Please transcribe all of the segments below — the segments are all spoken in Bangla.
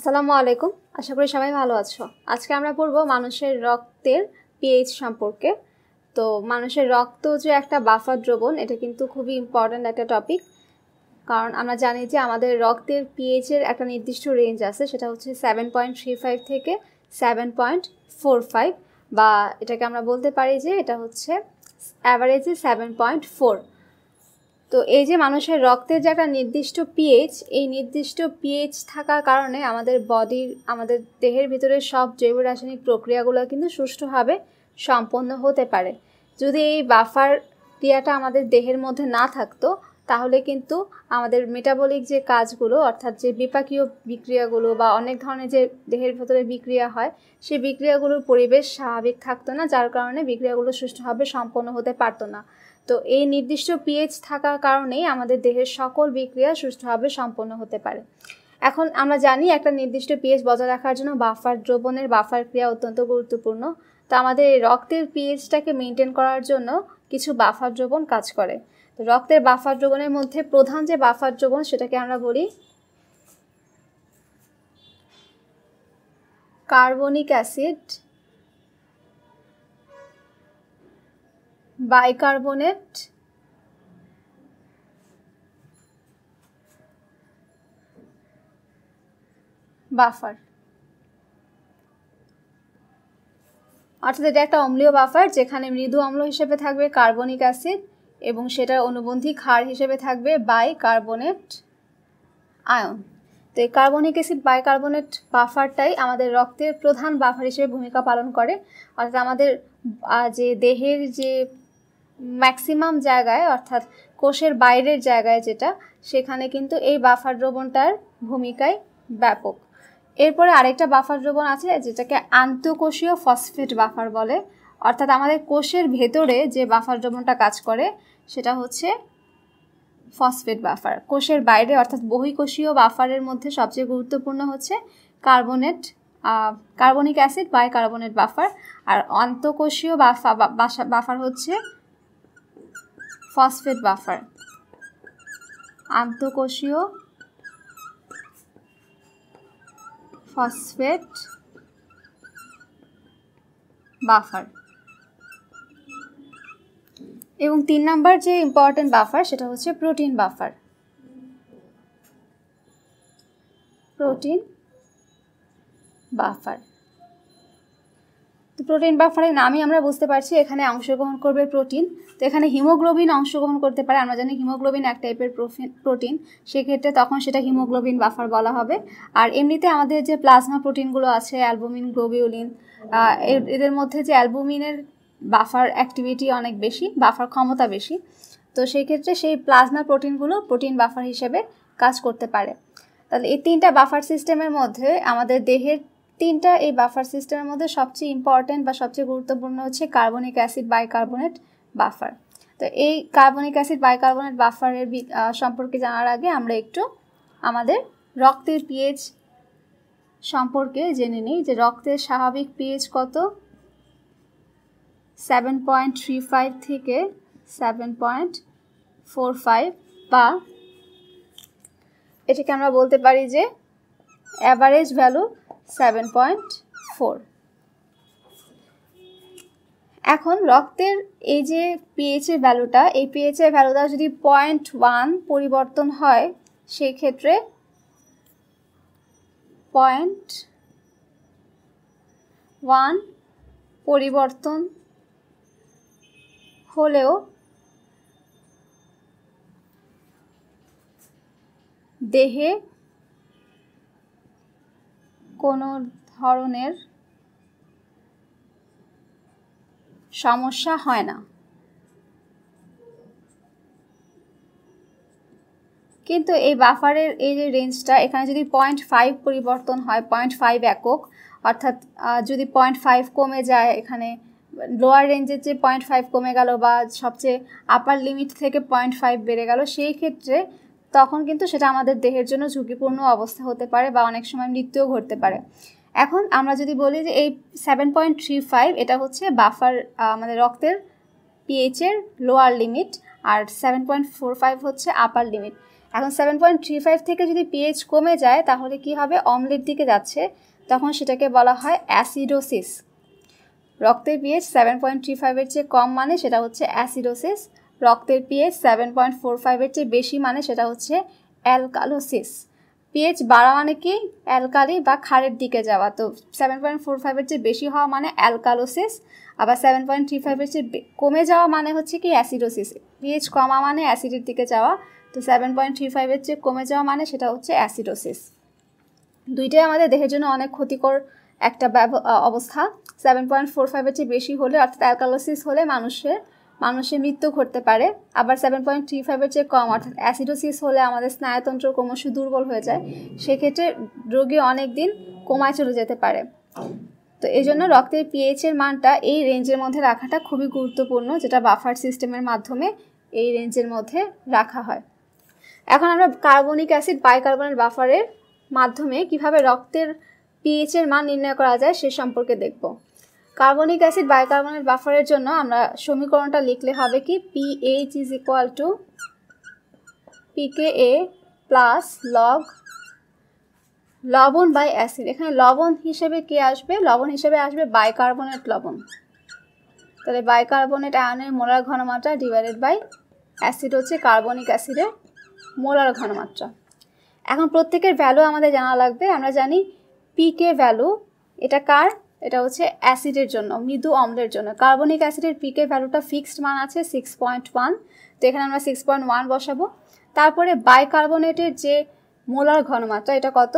আসসালামু আলাইকুম আশা করি সবাই ভালো আছো আজকে আমরা পড়বো মানুষের রক্তের পিএইচ সম্পর্কে তো মানুষের রক্ত যে একটা বাফার দ্রবণ এটা কিন্তু খুবই ইম্পর্ট্যান্ট একটা টপিক কারণ আমরা জানি যে আমাদের রক্তের পিএইচের একটা নির্দিষ্ট রেঞ্জ আছে সেটা হচ্ছে সেভেন পয়েন্ট থ্রি ফাইভ থেকে সেভেন পয়েন্ট ফোর ফাইভ বা এটাকে আমরা বলতে পারি যে এটা হচ্ছে অ্যাভারেজে সেভেন পয়েন্ট ফোর তো এই যে মানুষের রক্তের যে একটা নির্দিষ্ট পিএইচ এই নির্দিষ্ট পিএইচ থাকার কারণে আমাদের বডির আমাদের দেহের ভিতরে সব জৈব রাসায়নিক প্রক্রিয়াগুলো কিন্তু সুষ্ঠুভাবে সম্পন্ন হতে পারে যদি এই বাফার ক্রিয়াটা আমাদের দেহের মধ্যে না থাকতো তাহলে কিন্তু আমাদের মেটাবলিক যে কাজগুলো অর্থাৎ যে বিপাকীয় বিক্রিয়াগুলো বা অনেক ধরনের যে দেহের ভেতরে বিক্রিয়া হয় সেই বিক্রিয়াগুলোর পরিবেশ স্বাভাবিক থাকতো না যার কারণে বিক্রিয়াগুলো সুষ্ঠুভাবে সম্পন্ন হতে পারতো না তো এই নির্দিষ্ট পিএইচ থাকার কারণেই আমাদের দেহের সকল বিক্রিয়া সুষ্ঠুভাবে সম্পন্ন হতে পারে এখন আমরা জানি একটা নির্দিষ্ট পিএইচ বজায় রাখার জন্য বাফার দ্রবণের বাফার ক্রিয়া অত্যন্ত গুরুত্বপূর্ণ তো আমাদের এই রক্তের পিএইচটাকে মেনটেন করার জন্য কিছু বাফার দ্রবণ কাজ করে তো রক্তের বাফার দ্রবণের মধ্যে প্রধান যে বাফার দ্রবণ সেটাকে আমরা বলি কার্বনিক অ্যাসিড বাইকার্বনেট বাফার অর্থাৎ এটা একটা অম্লীয় বাফার যেখানে মৃদু অম্ল হিসেবে থাকবে কার্বনিক অ্যাসিড এবং সেটার অনুবন্ধী ক্ষার হিসেবে থাকবে বাইকার্বনেট আয়ন তো এই কার্বনিক অ্যাসিড বাইকার্বনেট বাফারটাই আমাদের রক্তের প্রধান বাফার হিসেবে ভূমিকা পালন করে অর্থাৎ আমাদের যে দেহের যে ম্যাক্সিমাম জায়গায় অর্থাৎ কোষের বাইরের জায়গায় যেটা সেখানে কিন্তু এই বাফার দ্রবণটার ভূমিকায় ব্যাপক এরপরে আরেকটা বাফার দ্রবণ আছে যেটাকে আন্তঃকোষীয় ফসফেট বাফার বলে অর্থাৎ আমাদের কোষের ভেতরে যে বাফার দ্রবণটা কাজ করে সেটা হচ্ছে ফসফেট বাফার কোষের বাইরে অর্থাৎ বহিকোষীয় বাফারের মধ্যে সবচেয়ে গুরুত্বপূর্ণ হচ্ছে carbonate carbonic acid bicarbonate buffer আর অন্তকোষীয় বাফা বাফার হচ্ছে ফসফেট বাফার আন্তঃকোষীয় ফসফেট বাফার এবং তিন নাম্বার যে ইম্পর্ট্যান্ট বাফার সেটা হচ্ছে প্রোটিন বাফার প্রোটিন বাফার তো প্রোটিন বাফারের নামই আমরা বুঝতে পারছি এখানে অংশগ্রহণ করবে প্রোটিন তো এখানে হিমোগ্লোবিন অংশগ্রহণ করতে পারে আমরা জানি হিমোগ্লোবিন এক টাইপের প্রোটিন সেক্ষেত্রে তখন সেটা হিমোগ্লোবিন বাফার বলা হবে আর এমনিতে আমাদের যে প্লাজমা প্রোটিনগুলো আছে অ্যালবুমিন গ্লোবিউলিন এদের মধ্যে যে অ্যালবুমিনের বাফার অ্যাক্টিভিটি অনেক বেশি বাফার ক্ষমতা বেশি তো সেই ক্ষেত্রে সেই প্লাজমা প্রোটিনগুলো প্রোটিন বাফার হিসেবে কাজ করতে পারে তাহলে এই তিনটা বাফার সিস্টেমের মধ্যে আমাদের দেহের তিনটা এই বাফার সিস্টেমের মধ্যে সবচেয়ে ইম্পর্ট্যান্ট বা সবচেয়ে গুরুত্বপূর্ণ হচ্ছে কার্বনিক অ্যাসিড বাইকার্বনেট বাফার তো এই কার্বনিক অ্যাসিড বাইকার্বনেট বাফারের সম্পর্কে জানার আগে আমরা একটু আমাদের রক্তের পিএইচ সম্পর্কে জেনে নিই যে রক্তের স্বাভাবিক পিএইচ কত সেভেন পয়েন্ট থ্রি ফাইভ থেকে সেভেন পয়েন্ট ফোর ফাইভ বা এটাকে আমরা বলতে পারি যে average value seven point four এখন রক্তের এই যে পিএইচের ভ্যালুটা এই পিএইচের ভ্যালুটা যদি পয়েন্ট ওয়ান পরিবর্তন হয় সেই ক্ষেত্রে পয়েন্ট ওয়ান পরিবর্তন হলেও দেহে কোনো ধরনের সমস্যা হয় না কিন্তু এই বাফারের এই যে রেঞ্জটা এখানে যদি পয়েন্ট ফাইভ পরিবর্তন হয় পয়েন্ট ফাইভ একক অর্থাৎ যদি পয়েন্ট ফাইভ কমে যায় এখানে লোয়ার রেঞ্জের যে পয়েন্ট ফাইভ কমে গেল বা সবচেয়ে আপার লিমিট থেকে পয়েন্ট ফাইভ বেড়ে গেল সেই ক্ষেত্রে তখন কিন্তু সেটা আমাদের দেহের জন্য ঝুঁকিপূর্ণ অবস্থা হতে পারে বা অনেক সময় মৃত্যুও ঘটতে পারে এখন আমরা যদি বলি যে এই সেভেন পয়েন্ট থ্রি ফাইভ এটা হচ্ছে বাফার আমাদের রক্তের পিএইচের লোয়ার লিমিট আর সেভেন পয়েন্ট ফোর ফাইভ হচ্ছে আপার লিমিট এখন সেভেন পয়েন্ট থ্রি ফাইভ থেকে যদি পিএইচ কমে যায় তাহলে কি হবে অম্লের দিকে যাচ্ছে তখন সেটাকে বলা হয় অ্যাসিডোসিস রক্তের পিএইচ সেভেন পয়েন্ট থ্রি ফাইভের চেয়ে কম মানে সেটা হচ্ছে অ্যাসিডোসিস রক্তের পিএইচ সেভেন পয়েন্ট ফোর ফাইভের চেয়ে বেশি মানে সেটা হচ্ছে অ্যালকালোসিস পিএইচ বাড়া মানে কি অ্যালকালি বা খারের দিকে যাওয়া তো সেভেন পয়েন্ট ফোর ফাইভের চেয়ে বেশি হওয়া মানে অ্যালকালোসিস আবার সেভেন পয়েন্ট থ্রি ফাইভের চেয়ে কমে যাওয়া মানে হচ্ছে কি অ্যাসিডোসিস পিএইচ কমা মানে অ্যাসিডের দিকে যাওয়া তো সেভেন পয়েন্ট থ্রি ফাইভের চেয়ে কমে যাওয়া মানে সেটা হচ্ছে অ্যাসিডোসিস দুইটাই আমাদের দেহের জন্য অনেক ক্ষতিকর একটা অবস্থা সেভেন পয়েন্ট ফোর ফাইভের চেয়ে বেশি হলে অর্থাৎ অ্যালকালোসিস হলে মানুষের মানুষের মৃত্যু ঘটতে পারে আবার সেভেন পয়েন্ট থ্রি ফাইভের চেয়ে কম অর্থাৎ অ্যাসিডোসিস হলে আমাদের স্নায়ুতন্ত্র ক্রমশ দুর্বল হয়ে যায় সেক্ষেত্রে রোগী অনেক দিন কমায় চলে যেতে পারে তো এই জন্য রক্তের পিএইচের মানটা এই রেঞ্জের মধ্যে রাখাটা খুবই গুরুত্বপূর্ণ যেটা বাফার সিস্টেমের মাধ্যমে এই রেঞ্জের মধ্যে রাখা হয় এখন আমরা কার্বনিক অ্যাসিড বাইকার্বনের বাফারের মাধ্যমে কিভাবে রক্তের পিএইচের মান নির্ণয় করা যায় সে সম্পর্কে দেখব কার্বনিক অ্যাসিড বাইকার্বনেট বাফারের জন্য আমরা সমীকরণটা লিখলে হবে কি pH is equal to A plus log লবণ বাই অ্যাসিড এখানে লবণ হিসেবে কি আসবে লবণ হিসেবে আসবে বাইকার্বনেট লবণ তাহলে বাইকার্বনেট আয়নের মোলার ঘনমাত্রা ডিভাইডেড বাই অ্যাসিড হচ্ছে কার্বনিক অ্যাসিডের মোলার ঘনমাত্রা এখন প্রত্যেকের ভ্যালু আমাদের জানা লাগবে আমরা জানি পিকে ভ্যালু এটা কার এটা হচ্ছে অ্যাসিডের জন্য মৃদু অম্লের জন্য কার্বনিক অ্যাসিডের পিকে ভ্যালুটা ফিক্সড মান আছে সিক্স পয়েন্ট ওয়ান তো এখানে আমরা সিক্স পয়েন্ট ওয়ান বসাবো তারপরে বাইকার্বনেটের যে মোলার ঘনমাত্রা এটা কত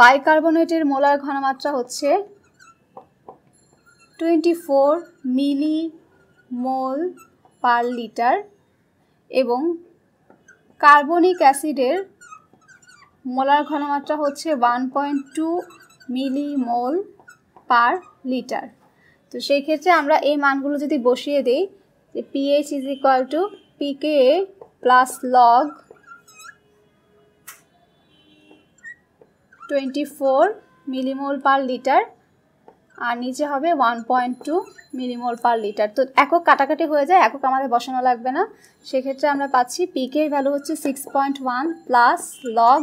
বাইকার্বনেটের মোলার ঘনমাত্রা হচ্ছে twenty four millimole per litre এবং কার্বনিক অ্যাসিডের মোলার ঘনমাত্রা হচ্ছে one point two millimole per litre তো সেই ক্ষেত্রে আমরা এই মানগুলো যদি বসিয়ে দিই যে pH is equal to pK plus log twenty four millimole per litre আর নিচে হবে one point two millimole per litre তো একক কাটাকাটি হয়ে যায় একক আমাদের বসানো লাগবে না সেক্ষেত্রে আমরা পাচ্ছি পিকের ভ্যালু হচ্ছে six point one plus log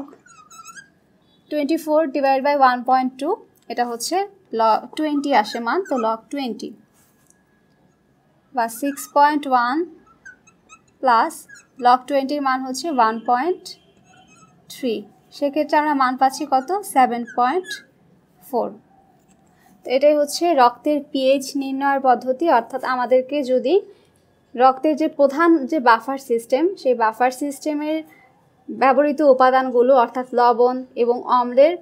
twenty four divide by one point two এটা হচ্ছে ল টোয়েন্টি আসে মান তো লগ টোয়েন্টি বা six point one plus log টোয়েন্টির মান হচ্ছে ওয়ান পয়েন্ট থ্রি সেক্ষেত্রে আমরা মান পাচ্ছি কত সেভেন পয়েন্ট ফোর তো এটাই হচ্ছে রক্তের পিএইচ নির্ণয়ের পদ্ধতি অর্থাৎ আমাদেরকে যদি রক্তের যে প্রধান যে বাফার সিস্টেম সেই বাফার সিস্টেমের ব্যবহৃত উপাদানগুলো অর্থাৎ লবণ এবং অম্লের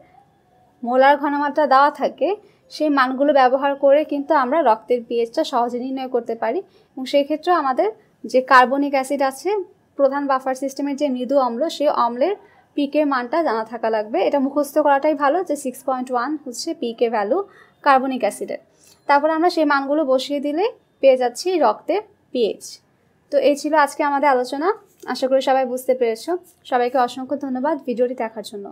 মোলার ঘনমাত্রা দেওয়া থাকে সেই মানগুলো ব্যবহার করে কিন্তু আমরা রক্তের পিএইচটা সহজে নির্ণয় করতে পারি এবং সেই ক্ষেত্রে আমাদের যে কার্বনিক অ্যাসিড আছে প্রধান বাফার সিস্টেমের যে মৃদু অম্ল সেই অম্লের পিকে মানটা জানা থাকা লাগবে এটা মুখস্থ করাটাই ভালো যে সিক্স পয়েন্ট ওয়ান হচ্ছে পিকে ভ্যালু কার্বনিক অ্যাসিডের তারপর আমরা সেই মানগুলো বসিয়ে দিলে পেয়ে যাচ্ছি রক্তের পিএইচ তো এই ছিল আজকে আমাদের আলোচনা আশা করি সবাই বুঝতে পেরেছ সবাইকে অসংখ্য ধন্যবাদ ভিডিওটি দেখার জন্য